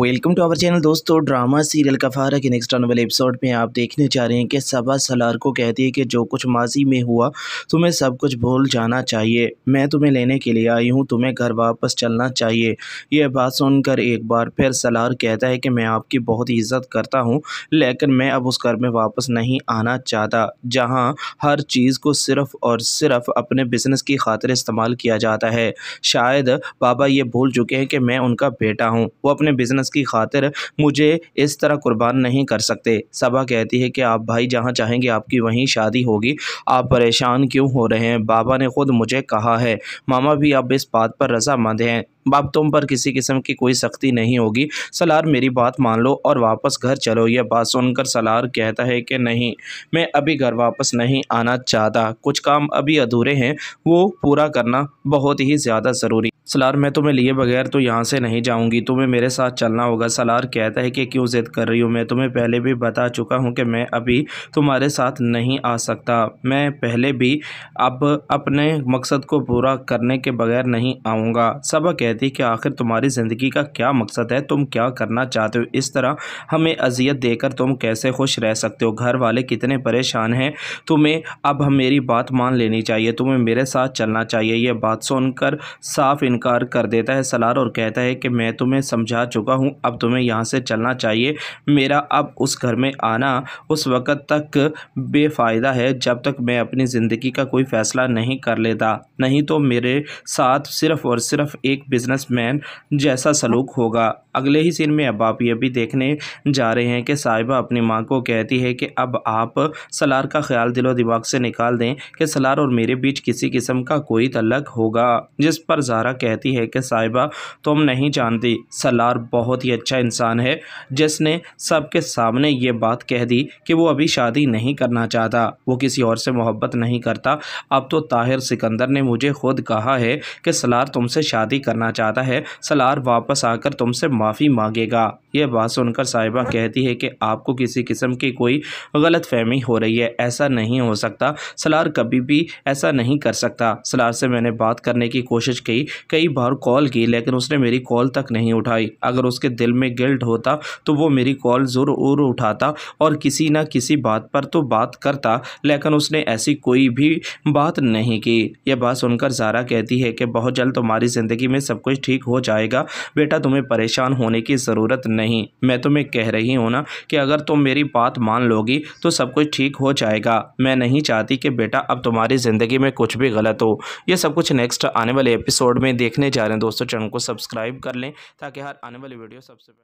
welcome to our channel दोस्तों drama serial Kafara के next आने वाले एपिसोड में आप देखने जा रहे हैं कि सबा सलार को कहती है कि जो कुछ माजी में हुआ तुम्हें सब कुछ भूल जाना चाहिए मैं तुम्हें लेने के लिए आई हूँ तुम्हें घर वापस चलना चाहिए यह बात सुनकर एक बार फिर सलार कहता है कि मैं आपकी बहुत इज्जत करता हूँ लेकिन मैं अब उस घर में वापस नहीं आना चाहता जहाँ हर चीज़ को सिर्फ और सिर्फ अपने बिजनेस की खातिर इस्तेमाल किया जाता है शायद बाबा ये भूल चुके हैं कि मैं उनका बेटा हूँ वो अपने बिजनेस बिजनेस की खातिर मुझे इस तरह कुर्बान नहीं कर सकते सबा कहती है कि आप भाई जहाँ चाहेंगे आपकी वहीं शादी होगी आप परेशान क्यों हो रहे हैं बाबा ने ख़ुद मुझे कहा है मामा भी अब इस बात पर रजामंद हैं बाप तुम पर किसी किस्म की कोई सख्ती नहीं होगी सलार मेरी बात मान लो और वापस घर चलो यह बात सुनकर सलार कहता है कि नहीं मैं अभी घर वापस नहीं आना चाहता कुछ काम अभी अधूरे हैं वो पूरा करना बहुत ही ज़्यादा ज़रूरी सलार मैं तुम्हें लिए बगैर तो यहाँ से नहीं जाऊँगी तुम्हें मेरे साथ चलना होगा सलार कहता है कि क्यों ज़िद कर रही हूँ मैं तुम्हें पहले भी बता चुका हूँ कि मैं अभी तुम्हारे साथ नहीं आ सकता मैं पहले भी अब अपने मकसद को पूरा करने के बगैर नहीं आऊँगा सबा कहती कि आखिर तुम्हारी ज़िंदगी का क्या मकसद है तुम क्या करना चाहते हो इस तरह हमें अजियत देकर तुम कैसे खुश रह सकते हो घर वाले कितने परेशान हैं तुम्हें अब मेरी बात मान लेनी चाहिए तुम्हें मेरे साथ चलना चाहिए यह बात सुनकर साफ इनकार कर देता है सलार और कहता है कि मैं तुम्हें समझा चुका हूँ अब तुम्हें यहाँ से चलना चाहिए मेरा अब उस घर में आना उस वक़्त तक बेफ़ायदा है जब तक मैं अपनी ज़िंदगी का कोई फ़ैसला नहीं कर लेता नहीं तो मेरे साथ सिर्फ़ और सिर्फ़ एक बिजनेस जैसा सलूक होगा अगले ही सीन में अब आप ये भी देखने जा रहे हैं कि साहिबा अपनी माँ को कहती है कि अब आप सलार का ख्याल दिलो दिमाग से निकाल दें कि सलार और मेरे बीच किसी किस्म का कोई तलक होगा जिस पर जारा कहती है कि साहिबा तुम नहीं जानती सलार बहुत ही अच्छा इंसान है जिसने सबके सामने ये बात कह दी कि वो अभी शादी नहीं करना चाहता वो किसी और से मोहब्बत नहीं करता अब तो ताहिर सिकंदर ने मुझे खुद कहा है कि सलार तुमसे शादी करना चाहता है सलार वापस आकर तुमसे माफ़ी मांगेगा यह बात सुनकर साहिबा कहती है कि आपको किसी किस्म की कोई गलत फहमी हो रही है ऐसा नहीं हो सकता सलार कभी भी ऐसा नहीं कर सकता सलार से मैंने बात करने की कोशिश की कई बार कॉल की लेकिन उसने मेरी कॉल तक नहीं उठाई अगर उसके दिल में गिल्ट होता तो वो मेरी कॉल ज़रूर उठाता और किसी ना किसी बात पर तो बात करता लेकिन उसने ऐसी कोई भी बात नहीं की यह बात सुनकर जारा कहती है कि बहुत जल्द तुम्हारी ज़िंदगी में सब कुछ ठीक हो जाएगा बेटा तुम्हें परेशान होने की ज़रूरत नहीं मैं तुम्हें कह रही हूँ ना कि अगर तुम मेरी बात मान लोगी तो सब कुछ ठीक हो जाएगा मैं नहीं चाहती कि बेटा अब तुम्हारी ज़िंदगी में कुछ भी गलत हो यह सब कुछ नेक्स्ट आने वाले एपिसोड में देखने जा रहे हैं दोस्तों चैनल को सब्सक्राइब कर लें ताकि हर आने वाली वीडियो सबसे